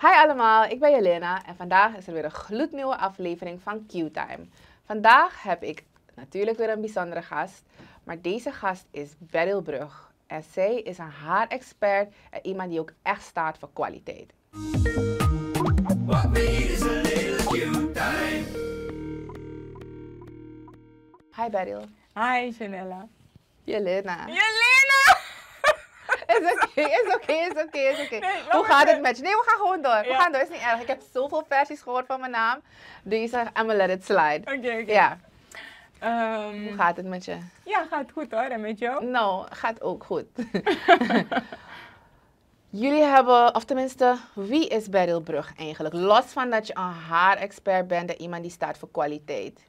Hi allemaal, ik ben Jelena en vandaag is er weer een gloednieuwe aflevering van Q-Time. Vandaag heb ik natuurlijk weer een bijzondere gast, maar deze gast is Beryl Brug. En zij is een haarexpert en iemand die ook echt staat voor kwaliteit. Hi Beryl. Hi Janella. Jelena. Jelena! Is oké, is oké, is oké, is oké. Hoe gaat het met je? Nee, we gaan gewoon door. We gaan door, is niet erg. Ik heb zoveel versies gehoord van mijn naam. Dus I'm gonna let it slide. Oké, oké. Ja. Ehm, Hoe gaat het met je? Ja, gaat goed hoor. En met jou? Nou, gaat ook goed. Jullie hebben, of tenminste, wie is Beryl Brug eigenlijk? Los van dat je een haarexpert bent en iemand die staat voor kwaliteit.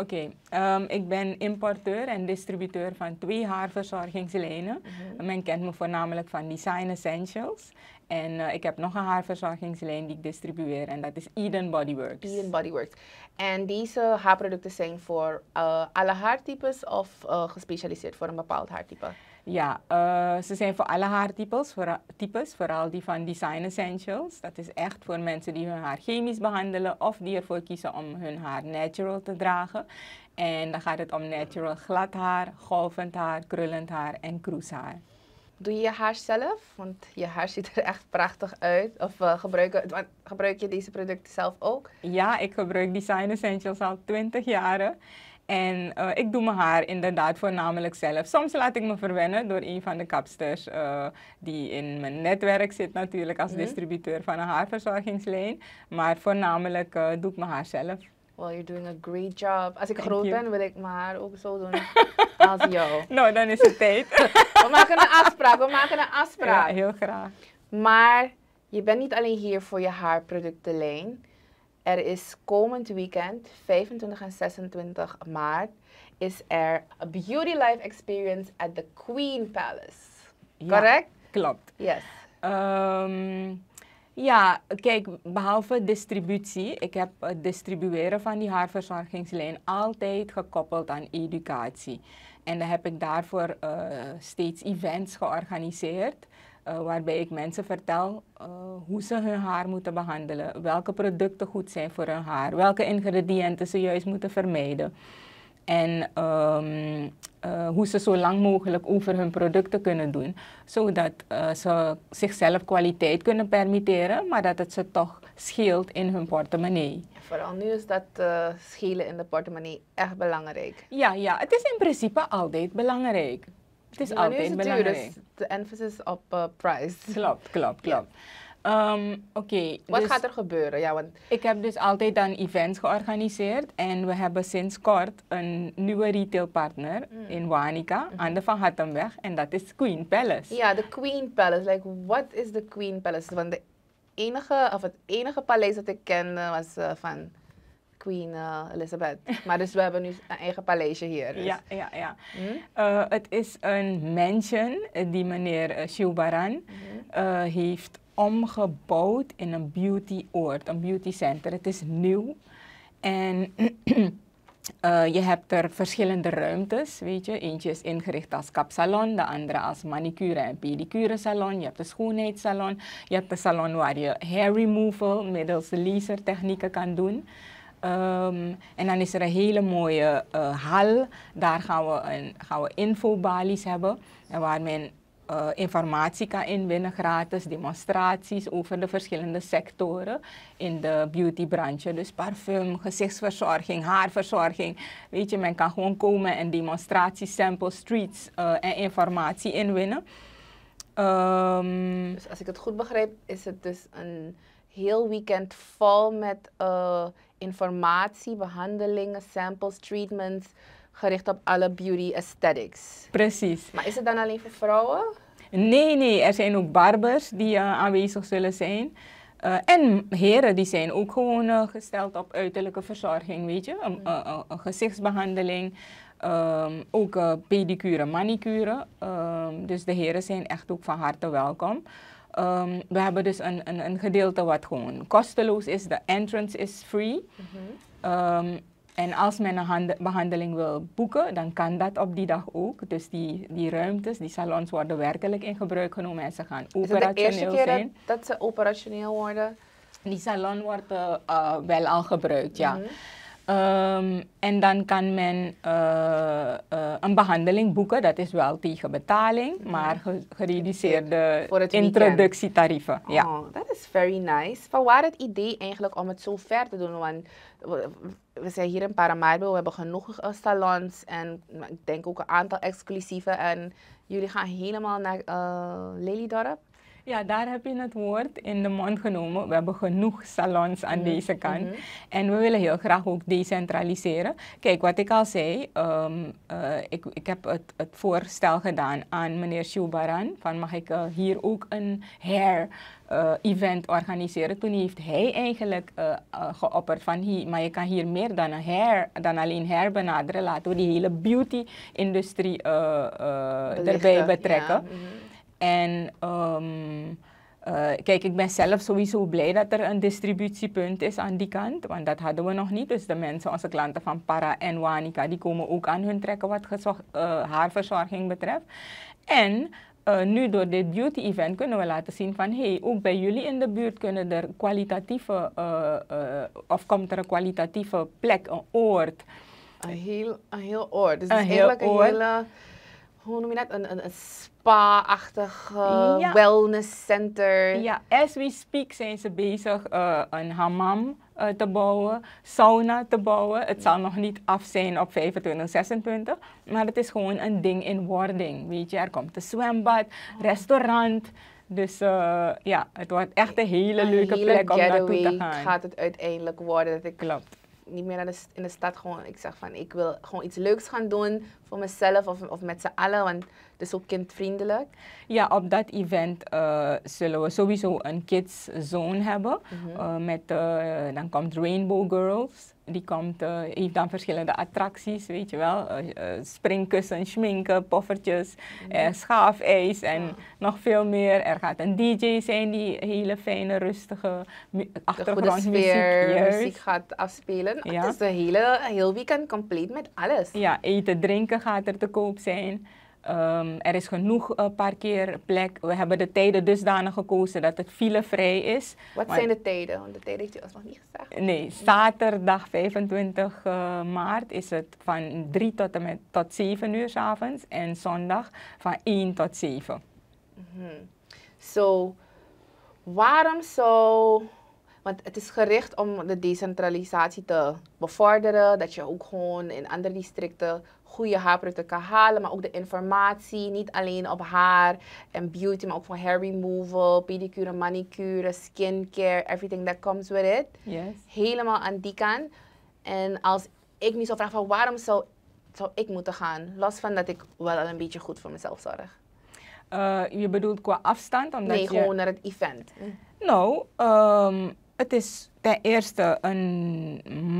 Oké, ehm, ik ben importeur en distributeur van twee haarverzorgingslijnen. Mhm. Men kent me voornamelijk van Design Essentials. En eh, ik heb nog een haarverzorgingslijn die ik distribueer en dat is Eden Bodyworks. Eden Bodyworks. En deze haarproducten zijn voor eh, alle haartypes of eh, gespecialiseerd voor een bepaald haartype? Ja, eh, ze zijn voor alle haartypes, voor, types, vooral die van Design Essentials. Dat is echt voor mensen die hun haar chemisch behandelen of die ervoor kiezen om hun haar natural te dragen. En dan gaat het om natural glad haar, golvend haar, krullend haar en kroeshaar. Doe je je haar zelf? Want je haar ziet er echt prachtig uit. Of eh, gebruik, eh, gebruik je deze producten zelf ook? Ja, ik gebruik Design Essentials al 20 jaren. En eh, ik doe mijn haar inderdaad voornamelijk zelf. Soms laat ik me verwennen door een van de kapsters eh, die in mijn netwerk zit natuurlijk als mhm. distributeur van een haarverzorgingslijn. Maar voornamelijk uh, doe ik mijn haar zelf. Well, you're doing a great job. Als ik groot ben, wil ik mijn haar ook zo doen als jou. nou, dan is het tijd. we maken een afspraak, we maken een afspraak. Ja, heel graag. Maar je bent niet alleen hier voor je haarproductenlijn. Er is komend weekend, 25 en 26 maart, is er een beauty life experience at the Queen Palace. Correct? klopt. Yes. Ehm, ja, kijk, behalve distributie, ik heb het distribueren van die haarverzorgingslijn altijd gekoppeld aan educatie. En dan heb ik daarvoor eh, steeds events georganiseerd. Eh, waarbij ik mensen vertel eh, hoe ze hun haar moeten behandelen, welke producten goed zijn voor hun haar, welke ingrediënten ze juist moeten vermijden. En ehm, eh, hoe ze zo lang mogelijk over hun producten kunnen doen, zodat ze zichzelf kwaliteit kunnen permitteren, maar dat het ze toch scheelt in hun portemonnee. Vooral nu is dat uh, schelen in de portemonnee echt belangrijk. Ja, ja, het is in principe altijd belangrijk. Het is altijd is dus de emphasis op prijs. Eh, price. Klopt, klopt, klopt. Ehm, oké. Wat dus gaat er gebeuren? Ja, want... Ik heb dus altijd dan events georganiseerd en we hebben sinds kort een nieuwe retailpartner mm. in Wanica aan mhm. de Van Hattemweg en dat is Queen Palace. Ja, de Queen Palace. Like, what is de Queen Palace? Want de enige, of het enige paleis dat ik kende was eh, van Queen eh, Elizabeth. Maar dus we hebben nu een eigen paleisje hier. Dus. Ja, ja, ja. Hm? Eh, het is een mansion eh, die meneer Shubaran hm. heeft omgebouwd in een beautyoord, een beauty center. Het is nieuw en je hebt er verschillende ruimtes, weet je. Eentje is ingericht als kapsalon, de andere als manicure en pedicure salon. Je hebt een schoonheidssalon, je hebt een salon waar je hair removal middels lasertechnieken kan doen. Ehm, en dan is er een hele mooie eh, hal. Daar gaan we, een, gaan we infobalies hebben. En eh, waar men eh, informatie kan inwinnen, gratis demonstraties over de verschillende sectoren in de beautybranche. Dus parfum, gezichtsverzorging, haarverzorging. Weet je, men kan gewoon komen en demonstraties, samples, streets en informatie inwinnen. Ehm, dus als ik het goed begrijp, is het dus een heel weekend vol met eh, informatie, behandelingen, samples, treatments, gericht op alle beauty aesthetics. Precies. Maar is het dan alleen voor vrouwen? Nee, nee, er zijn ook barbers die eh, aanwezig zullen zijn. Eh, en heren die zijn ook gewoon gesteld op uiterlijke verzorging, weet je. Een, mm. gezichtsbehandeling, ehm, ook pedicure, manicure. Ehm, dus de heren zijn echt ook van harte welkom. Ehm, we hebben dus een, een, een, gedeelte wat gewoon kosteloos is. De entrance is free. Mhm. Ehm, en als men een behandeling wil boeken, dan kan dat op die dag ook. Dus die, die ruimtes, die salons worden werkelijk in gebruik genomen en ze gaan operationeel zijn. Is het de eerste keer dat, ze operationeel worden? Die salon wordt eh, eh, wel al gebruikt, ja. Mhm. Ehm, en dan kan men eh, eh, een behandeling boeken, dat is wel tegen betaling, maar gereduceerde introductietarieven. ja. Oh, dat is very nice. Van waar het idee eigenlijk om het zo ver te doen? Want we zijn hier in Paramaribo, we hebben genoeg eh, salons en ik denk ook een aantal exclusieve. En jullie gaan helemaal naar Lelydorp? Ja, daar heb je het woord in de mond genomen. We hebben genoeg salons aan mhm, deze kant. Mhm. En we willen heel graag ook decentraliseren. Kijk, wat ik al zei, ehm, eh, ik, ik heb het, het, voorstel gedaan aan meneer Shubaran. Van mag ik eh, hier ook een hair eh, event organiseren. Toen heeft hij eigenlijk uh, geopperd van, hier, maar je kan hier meer dan, een hair, dan alleen hair benaderen. Laten we die hele beauty-industrie erbij betrekken. Mhm. En ehm, eh, kijk, ik ben zelf sowieso blij dat er een distributiepunt is aan die kant, want dat hadden we nog niet. Dus de mensen, onze klanten van Para en Wanica, die komen ook aan hun trekken wat eh, haarverzorging betreft. En eh, nu door dit beauty event kunnen we laten zien van hey, ook bij jullie in de buurt kunnen er kwalitatieve, of komt er een kwalitatieve plek, een oord. Een heel, een heel oord. Dus een eigenlijk een hele hoe noem je dat? Een, een, een spa-achtig ja. wellnesscenter. Ja, as we speak zijn ze bezig eh, een hammam eh, te bouwen, sauna te bouwen. Het zal nog niet af zijn op 25, 26, maar het is gewoon een ding in wording. Weet je, er komt een zwembad, oh. restaurant. Dus eh, ja, het wordt echt een hele leuke plek om naartoe te gaan. gaat het uiteindelijk worden. Dat ik Klopt niet meer naar in de stad gewoon. Ik zeg van, ik wil gewoon iets leuks gaan doen voor mezelf of, of met z'n allen, want het is ook kindvriendelijk. Ja, op dat event eh, zullen we sowieso een kids zone hebben. Mhm. Eh, met, eh, dan komt Rainbow Girls. Die komt, heeft dan verschillende attracties, weet je wel. springkussen, schminken, poffertjes, mm schaafijs en nog veel meer. Er gaat een DJ zijn die hele fijne, rustige achtergrondmuziek gaat afspelen. Het is de hele, heel weekend compleet met alles. Ja, eten, drinken gaat er te koop zijn. Ehm, er is genoeg uh, parkeerplek. We hebben de tijden dusdanig gekozen dat het filevrij is. Wat zijn de tijden? Want de tijden heeft u nog niet gezegd. Nee, zaterdag 25 eh, maart is het van 3 tot, en met, tot 7 uur s avonds. En zondag van 1 tot 7. Mm so, waarom zou... So want het is gericht om de decentralisatie te bevorderen. Dat je ook gewoon in andere districten goede haarproducten kan halen. Maar ook de informatie, niet alleen op haar en beauty, maar ook voor hair removal, pedicure, manicure, skincare, everything that comes with it. Yes. Helemaal aan die kant. En als ik me zo vraag van waarom zou, zou ik moeten gaan, los van dat ik wel een beetje goed voor mezelf zorg. Eh, je bedoelt qua afstand? Omdat nee, je... gewoon naar het event. Nou, um het is ten eerste een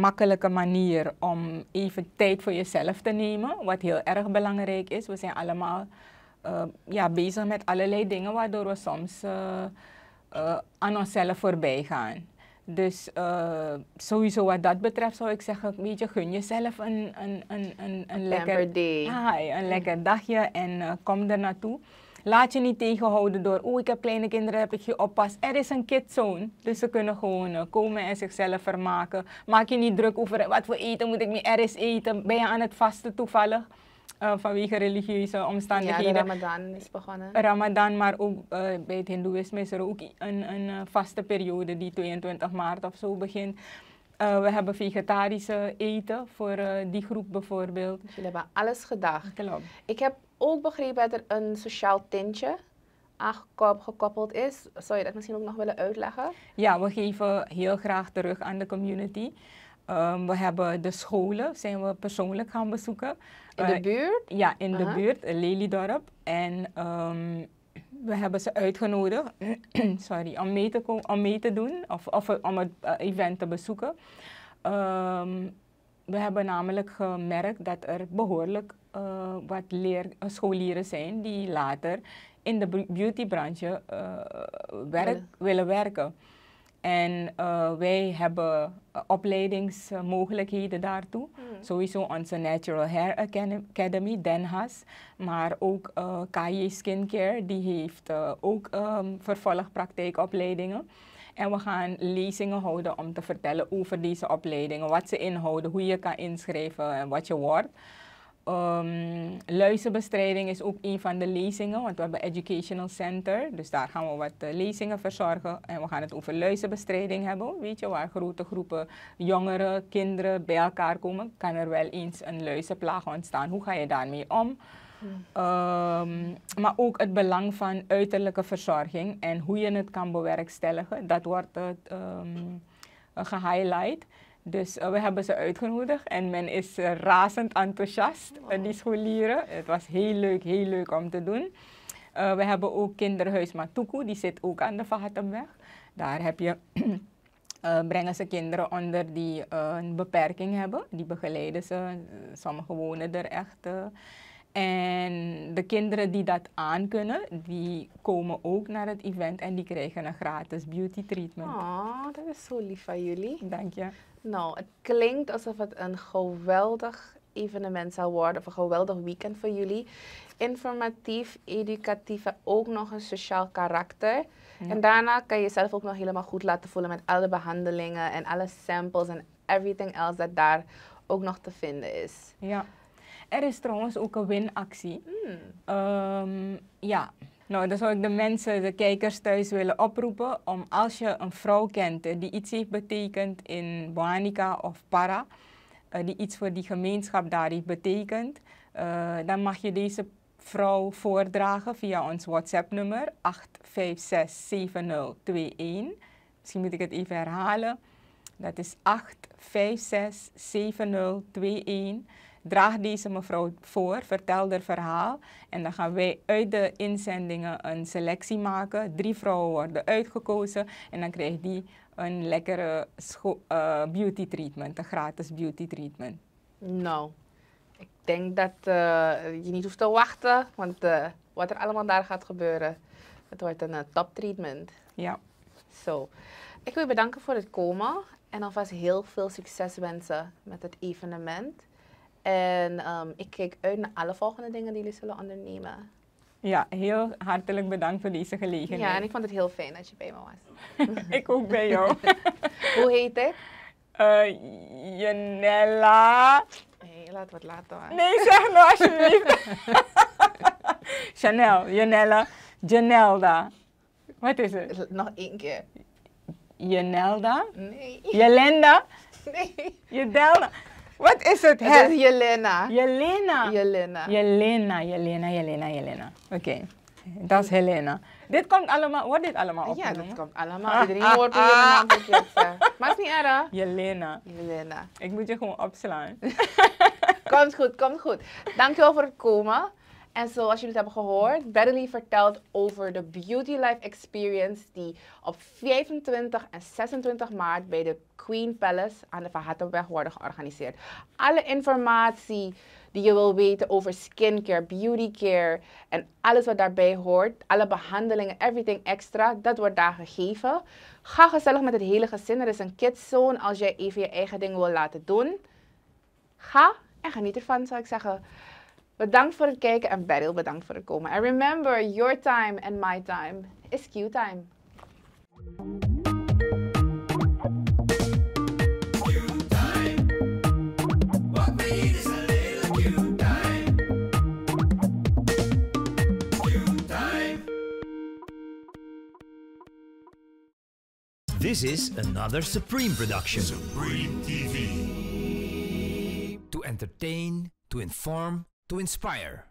makkelijke manier om even tijd voor jezelf te nemen, wat heel erg belangrijk is. We zijn allemaal eh, ja, bezig met allerlei dingen waardoor we soms eh, eh, aan onszelf voorbij gaan. Dus sowieso wat dat betreft zou ik zeggen, weet je, gun jezelf een, een, een, een, lekker, day. een lekker dagje en kom er naartoe. Laat je niet tegenhouden door, oh, ik heb kleine kinderen, heb ik je oppas. Er is een kidzone, dus ze kunnen gewoon eh, komen en zichzelf vermaken. Maak je niet druk over wat voor eten moet ik mee, er is eten. Ben je aan het vasten toevallig? Uh, vanwege religieuze omstandigheden. Ja, Ramadan is begonnen. Ramadan, maar ook eh, bij het Hindoeïsme is er ook een, vaste periode die 22 maart of zo begint. we hebben vegetarische eten voor die groep bijvoorbeeld. Jullie hebben alles gedacht. Klopt. Ik heb ook begrepen dat er een sociaal tintje aangekoppeld is. Zou je dat misschien ook nog willen uitleggen? Ja, we geven heel graag terug aan de community. Ehm, we hebben de scholen, zijn we persoonlijk gaan bezoeken. In de eh, buurt? ja, in de buurt, Lelydorp. En ehm, we hebben ze uitgenodigd sorry, om, mee te om mee te doen of, of om het eh, event te bezoeken. Ehm, we hebben namelijk gemerkt dat er behoorlijk eh, wat leer, eh, scholieren zijn die later in de beautybranche eh, werk, willen werken. En wij hebben opleidingsmogelijkheden daartoe. Hmm. Sowieso onze Natural Hair Academy, Den Haas. Maar ook uh, KJ Skincare, die heeft ook ehm, vervolgpraktijkopleidingen. En we gaan lezingen houden om te vertellen over deze opleidingen. Wat ze inhouden, hoe je kan inschrijven en wat je wordt. Um, luizenbestrijding is ook een van de lezingen, want we hebben Educational Center. Dus daar gaan we wat eh, lezingen verzorgen. En we gaan het over luizenbestrijding hebben. Weet je, waar grote groepen jongeren, kinderen bij elkaar komen. Kan er wel eens een luizenplaag ontstaan. Hoe ga je daarmee om? Hmm. Ehm, maar ook het belang van uiterlijke verzorging en hoe je het kan bewerkstelligen. Dat wordt ehm, gehighlight. Dus eh, we hebben ze uitgenodigd en men is eh, razend enthousiast, uh, die scholieren. Het was heel leuk, heel leuk om te doen. we hebben ook kinderhuis Matuku, die zit ook aan de Vahatemweg. Daar heb je brengen ze kinderen onder die een beperking hebben. Die begeleiden ze, sommigen wonen er echt... En de kinderen die dat aankunnen, die komen ook naar het event en die krijgen een gratis beauty treatment. Oh, dat is zo lief van jullie. Dank je. Nou, het klinkt alsof het een geweldig evenement zal worden, of een geweldig weekend voor jullie. Informatief, educatief en ook nog een sociaal karakter. En daarna kan je jezelf ook nog helemaal goed laten voelen met alle behandelingen en alle samples en everything else dat daar ook nog te vinden is. Ja. Er is trouwens ook een winactie. Mm. ja, nou, dan zou ik de mensen, de kijkers thuis willen oproepen om als je een vrouw kent eh, die iets heeft betekend in Boanica of Para, eh, die iets voor die gemeenschap daar heeft betekend, eh, dan mag je deze vrouw voordragen via ons WhatsApp-nummer 8567021. Misschien moet ik het even herhalen. Dat is 8567021 draag deze mevrouw voor, vertel haar verhaal. En dan gaan wij uit de inzendingen een selectie maken. Drie vrouwen worden uitgekozen en dan krijgt die een lekkere uh, beauty treatment, een gratis beauty treatment. Nou, ik denk dat eh, je niet hoeft te wachten, want eh, wat er allemaal daar gaat gebeuren, het wordt een top treatment. Ja. Zo. ik wil je bedanken voor het komen en alvast heel veel succes wensen met het evenement. En ehm, ik kijk uit naar alle volgende dingen die jullie zullen ondernemen. Ja, heel hartelijk bedankt voor deze gelegenheid. Ja, en ik vond het heel fijn dat je bij me was. ik ook bij jou. Hoe heet ik? Eh, Janella. Nee, laat laat wat later. hoor. Nee, zeg nou alsjeblieft. Chanel, Janella, Janelda. Wat is het? Nog één keer. Janelda? Nee. Jelenda? Nee. Jedelda. Wat is het? Het is Jelena. Jelena. Jelena. Jelena, Jelena, Jelena, Jelena. Oké, dat is Helena. Dit komt allemaal, wordt dit allemaal op? Ja, dit komt allemaal. Ah, Iedereen ah, hoort ah. Maar niet erg. Jelena. Jelena. Ik moet je gewoon opslaan. komt goed, komt goed. Dankjewel voor het komen. En zoals jullie het hebben gehoord, Bedelie vertelt over de Beauty Life Experience die op 25 en 26 maart bij de Queen Palace aan de Verhattenweg worden georganiseerd. Alle informatie die je wil weten over skincare, beautycare en alles wat daarbij hoort, alle behandelingen, everything extra, dat wordt daar gegeven. Ga gezellig met het hele gezin. Er is een zone als jij even je eigen ding wil laten doen. Ga en geniet ervan, zou ik zeggen. Bedankt voor het kijken en Beryl, bedankt voor het komen. And remember, your time and my time is Q-time. This is another Supreme production. Supreme TV. To entertain, to inform, to inspire